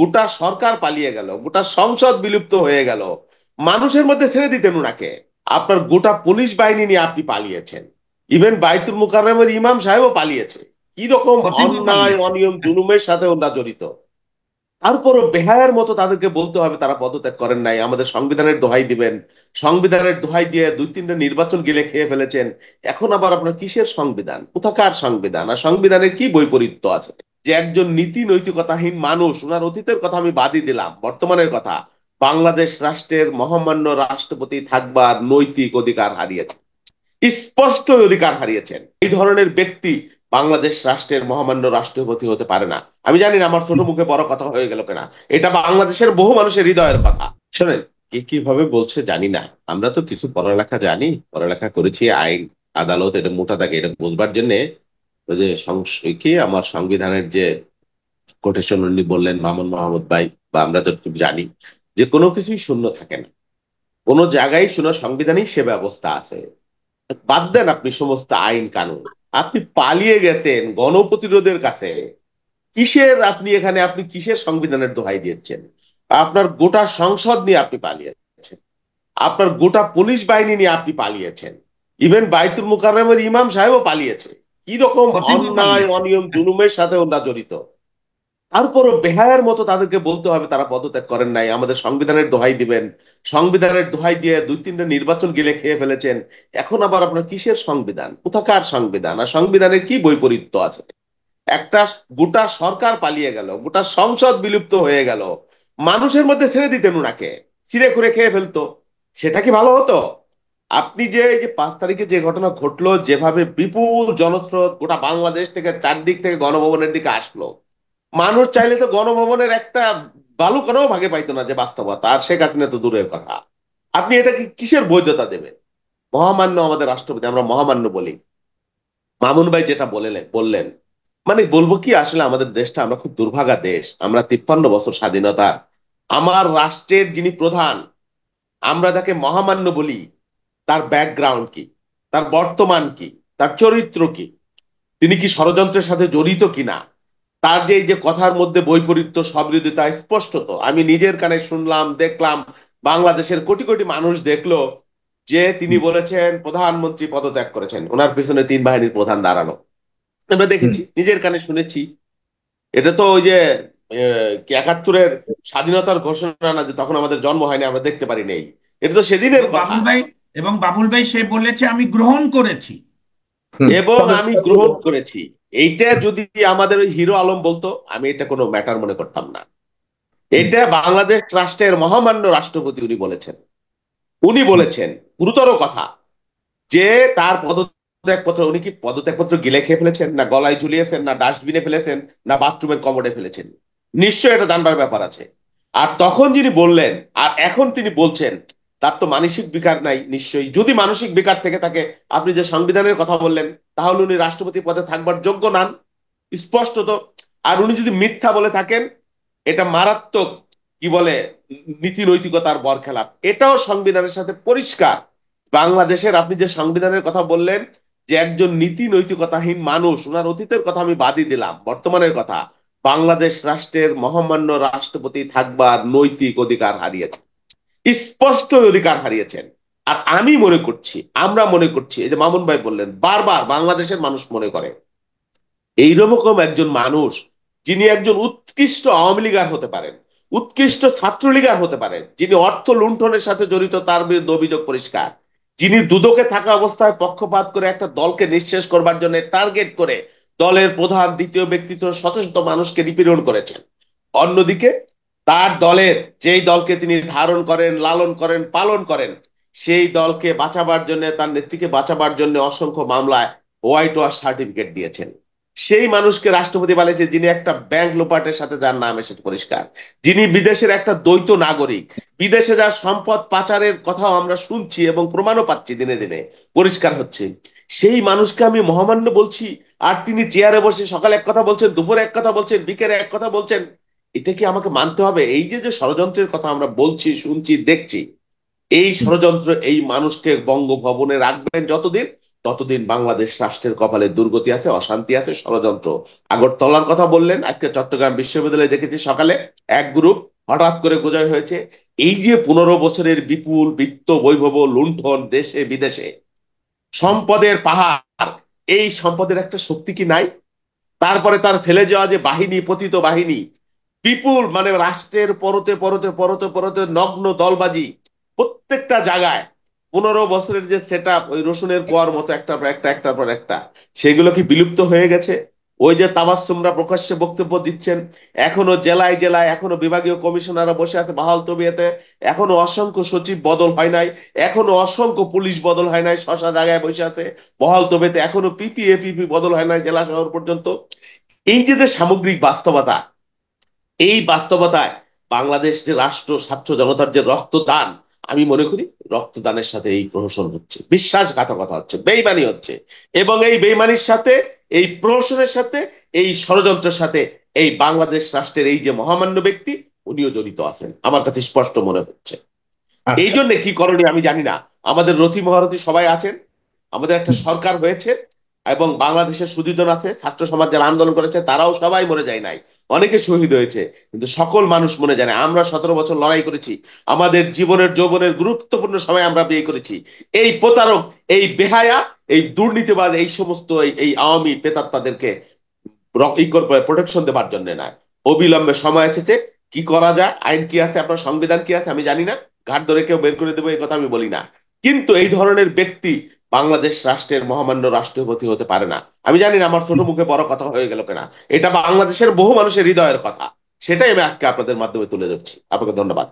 গোটা সরকার পালিয়ে গেল গোটা সংসদ বিলুপ্ত হয়ে গেল মানুষের মধ্যে ছেড়ে দিতেন উনাকে আপনার গোটা পুলিশ বাহিনী নিয়ে আপনি পালিয়েছেন ইভেন বাইতুল মুকারমের ইমাম সাহেবও পালিয়েছে কি রকম অন্যায় অনিয়ম জুলুমের সাথে ওরা জড়িত তারপরও বেহায়ের মতো তাদেরকে বলতে হবে তারা পদত্যাগ করেন নাই আমাদের সংবিধানের দোহাই দিবেন সংবিধানের দোহাই দিয়ে দুই তিনটা নির্বাচন গেলে খেয়ে ফেলেছেন এখন আবার আপনার কিসের সংবিধান কোথাকার সংবিধান আর সংবিধানের কি বৈপরীত্য আছে যে একজন নীতি নৈতিকতাহীন মানুষ ওনার অতীতের কথা আমি বাদই দিলাম বর্তমানের কথা বাংলাদেশ রাষ্ট্রের মহামান্য রাষ্ট্রপতি থাকবার নৈতিক অধিকার হারিয়েছেন স্পষ্ট অধিকার হারিয়েছেন এই ধরনের ব্যক্তি বাংলাদেশ রাষ্ট্রের মহামান্য রাষ্ট্রপতি হতে পারে না আমি জানি না আমার ছোট মুখে বড় কথা হয়ে গেল কিনা এটা বাংলাদেশের বহু মানুষের হৃদয়ের কথা শোনেন কি কিভাবে বলছে জানি না আমরা তো কিছু পড়ালেখা জানি পড়ালেখা করেছি আইন আদালত এটা মোটা থাকে এটা বলবার জন্যে যে কি আমার সংবিধানের যে কোটেশন উনি বললেন মামুন মোহাম্মদ ভাই বা আমরা যতটুকু জানি যে কোনো কিছুই শূন্য থাকে না কোনো জায়গায় শোনো সংবিধানই সে ব্যবস্থা আছে বাদ দেন আপনি সমস্ত আইন কানুন আপনি পালিয়ে গেছেন গণপ্রতিরোধের কাছে কিসের আপনি এখানে আপনি কিসের সংবিধানের দোহাই দিয়েছেন আপনার গোটা সংসদ নিয়ে আপনি পালিয়েছেন আপনার গোটা পুলিশ বাহিনী নিয়ে আপনি পালিয়েছেন ইভেন বাইতুল মুকারমের ইমাম সাহেবও পালিয়েছে কি রকম অন্যায় অনিয়ম দুনুমের সাথে ওরা জড়িত তারপরও বেহায়ার মতো তাদেরকে বলতে হবে তারা পদত্যাগ করেন নাই আমাদের সংবিধানের দোহাই দিবেন সংবিধানের দোহাই দিয়ে দুই তিনটা নির্বাচন গেলে খেয়ে ফেলেছেন এখন আবার আপনার কিসের সংবিধান কোথাকার সংবিধান আর সংবিধানের কি বৈপরীত্য আছে একটা গোটা সরকার পালিয়ে গেল গোটা সংসদ বিলুপ্ত হয়ে গেল মানুষের মধ্যে ছেড়ে দিতেন ওনাকে চিড়ে খুঁড়ে খেয়ে ফেলতো সেটা কি ভালো হতো আপনি যে এই যে পাঁচ তারিখে যে ঘটনা ঘটলো যেভাবে বিপুল জনস্রোত গোটা বাংলাদেশ থেকে চারদিক থেকে গণভবনের দিকে আসলো মানুষ চাইলে তো গণভবনের একটা বালু কোনো ভাগে পাইতো না যে বাস্তবতা আর শেখ হাসিনা তো দূরের কথা আপনি এটাকে কিসের বৈধতা দেবেন মহামান্য আমাদের রাষ্ট্রপতি আমরা মহামান্য বলি মামুন ভাই যেটা বললেন বললেন মানে বলবো কি আসলে আমাদের দেশটা আমরা খুব দুর্ভাগা দেশ আমরা তিপ্পান্ন বছর স্বাধীনতা আমার রাষ্ট্রের যিনি প্রধান আমরা যাকে মহামান্য বলি তার ব্যাকগ্রাউন্ড কি তার বর্তমান কি তার চরিত্র কি তিনি কি ষড়যন্ত্রের সাথে জড়িত কিনা তার যে যে কথার মধ্যে বৈপরীত্য সবৃদিতা স্পষ্টত আমি নিজের কানে শুনলাম দেখলাম বাংলাদেশের কোটি কোটি মানুষ দেখলো যে তিনি বলেছেন প্রধানমন্ত্রী পদত্যাগ করেছেন ওনার পিছনে তিন বাহিনীর প্রধান দাঁড়ানো আমরা দেখেছি নিজের কানে শুনেছি এটা তো ওই যে একাত্তরের স্বাধীনতার ঘোষণা না যে তখন আমাদের জন্ম হয়নি আমরা দেখতে পারি নেই এটা তো সেদিনের কথা এবং বাবুল ভাই সে বলেছে আমি গ্রহণ করেছি এবং আমি গ্রহণ করেছি এইটা যদি আমাদের ওই হিরো আলম বলতো আমি এটা কোনো ম্যাটার মনে করতাম না এটা বাংলাদেশ রাষ্ট্রের মহামান্য রাষ্ট্রপতি উনি বলেছেন উনি বলেছেন গুরুতর কথা যে তার পদত্যাগপত্র উনি কি পদত্যাগপত্র গিলে খেয়ে ফেলেছেন না গলায় ঝুলিয়েছেন না ডাস্টবিনে ফেলেছেন না বাথরুমের কমোডে ফেলেছেন নিশ্চয় এটা জানবার ব্যাপার আছে আর তখন যিনি বললেন আর এখন তিনি বলছেন তার তো মানসিক বিকার নাই নিশ্চয়ই যদি মানসিক বিকার থেকে থাকে আপনি যে সংবিধানের কথা বললেন তাহলে উনি রাষ্ট্রপতি পদে থাকবার যোগ্য নন স্পষ্টত আর উনি যদি মিথ্যা বলে থাকেন এটা মারাত্মক কি বলে নীতি নৈতিকতার বর বরখেলাপ এটাও সংবিধানের সাথে পরিষ্কার বাংলাদেশের আপনি যে সংবিধানের কথা বললেন যে একজন নীতি নৈতিকতাহীন মানুষ ওনার অতীতের কথা আমি বাদই দিলাম বর্তমানের কথা বাংলাদেশ রাষ্ট্রের মহামান্য রাষ্ট্রপতি থাকবার নৈতিক অধিকার হারিয়েছে স্পষ্ট অধিকার হারিয়েছেন আর আমি মনে করছি আমরা মনে করছি এই যে মামুন ভাই বললেন বারবার বাংলাদেশের মানুষ মনে করে এই রকম একজন মানুষ যিনি একজন উৎকৃষ্ট আওয়ামী লীগার হতে পারেন উৎকৃষ্ট ছাত্রলীগার হতে পারেন যিনি অর্থ লুণ্ঠনের সাথে জড়িত তার বিরুদ্ধে অভিযোগ পরিষ্কার যিনি দুদকে থাকা অবস্থায় পক্ষপাত করে একটা দলকে নিঃশেষ করবার জন্য টার্গেট করে দলের প্রধান দ্বিতীয় ব্যক্তিত্ব শত শত মানুষকে নিপীড়ন করেছেন অন্যদিকে তার দলের যেই দলকে তিনি ধারণ করেন লালন করেন পালন করেন সেই দলকে বাঁচাবার জন্য তার নেত্রীকে বাঁচাবার জন্য অসংখ্য মামলায় হোয়াইট ওয়াশ সার্টিফিকেট দিয়েছেন সেই মানুষকে রাষ্ট্রপতি বানিয়েছে যিনি একটা ব্যাংক লোপাটের সাথে যার নাম এসেছে পরিষ্কার যিনি বিদেশের একটা দ্বৈত নাগরিক বিদেশে যার সম্পদ পাচারের কথাও আমরা শুনছি এবং প্রমাণও পাচ্ছি দিনে দিনে পরিষ্কার হচ্ছে সেই মানুষকে আমি মহামান্য বলছি আর তিনি চেয়ারে বসে সকালে এক কথা বলছেন দুপুরে এক কথা বলছেন বিকেলে এক কথা বলছেন এটা কি আমাকে মানতে হবে এই যে যে ষড়যন্ত্রের কথা আমরা বলছি শুনছি দেখছি এই ষড়যন্ত্র এই মানুষকে বঙ্গভবনে রাখবেন যতদিন ততদিন বাংলাদেশ রাষ্ট্রের কপালে দুর্গতি আছে অশান্তি আছে ষড়যন্ত্র আগরতলার কথা বললেন আজকে চট্টগ্রাম বিশ্ববিদ্যালয়ে দেখেছি সকালে এক গ্রুপ হঠাৎ করে গোজয় হয়েছে এই যে পনেরো বছরের বিপুল বিত্ত বৈভব লুণ্ঠন দেশে বিদেশে সম্পদের পাহাড় এই সম্পদের একটা শক্তি কি নাই তারপরে তার ফেলে যাওয়া যে বাহিনী পতিত বাহিনী বিপুল মানে রাষ্ট্রের পরতে পরতে পরতে পরতে নগ্ন দলবাজি প্রত্যেকটা জায়গায় পনেরো বছরের যে সেট ওই রসুনের কোয়ার মতো একটার পর একটা একটার পর একটা সেগুলো কি বিলুপ্ত হয়ে গেছে ওই যে তাবাসুমরা প্রকাশ্যে বক্তব্য দিচ্ছেন এখনো জেলায় জেলায় এখনো বিভাগীয় কমিশনাররা বসে আছে বাহাল তবিয়াতে এখনো অসংখ্য সচিব বদল হয় নাই এখনো অসংখ্য পুলিশ বদল হয় নাই শশা জায়গায় বসে আছে বহাল তবিয়াতে এখনো পিপিএপিপি বদল হয় নাই জেলা শহর পর্যন্ত এই যে সামগ্রিক বাস্তবতা এই বাস্তবতায় বাংলাদেশ যে রাষ্ট্র ছাত্র জনতার যে রক্তদান আমি মনে করি রক্তদানের সাথে এই প্রহসন হচ্ছে বিশ্বাসঘাতকতা হচ্ছে বেইমানি হচ্ছে এবং এই বেইমানির সাথে এই প্রহসনের সাথে এই ষড়যন্ত্রের সাথে এই বাংলাদেশ রাষ্ট্রের এই যে মহামান্য ব্যক্তি উনিও জড়িত আছেন আমার কাছে স্পষ্ট মনে হচ্ছে আচ্ছা। এই জন্য কি করণীয় আমি জানি না আমাদের রথি মহারথী সবাই আছেন আমাদের একটা সরকার হয়েছে এবং বাংলাদেশের সুদীজন আছে ছাত্র সমাজ যারা আন্দোলন করেছে তারাও সবাই মরে যায় নাই অনেকে শহীদ হয়েছে কিন্তু সকল মানুষ মনে জানে আমরা সতেরো বছর লড়াই করেছি আমাদের জীবনের যৌবনের গুরুত্বপূর্ণ সময় আমরা বিয়ে করেছি এই প্রতারক এই বেহায়া এই দুর্নীতিবাজ এই সমস্ত এই আওয়ামী তাদেরকে প্রোটেকশন দেবার জন্য না অবিলম্বে সময় এসেছে কি করা যায় আইন কি আছে আপনার সংবিধান কি আছে আমি জানি না ঘাট ধরে কেউ বের করে দেবো এই কথা আমি বলি না কিন্তু এই ধরনের ব্যক্তি বাংলাদেশ রাষ্ট্রের মহামান্য রাষ্ট্রপতি হতে পারে না আমি জানি না আমার ছোট মুখে বড় কথা হয়ে গেল কিনা এটা বাংলাদেশের বহু মানুষের হৃদয়ের কথা সেটাই আমি আজকে আপনাদের মাধ্যমে তুলে ধরছি আপনাকে ধন্যবাদ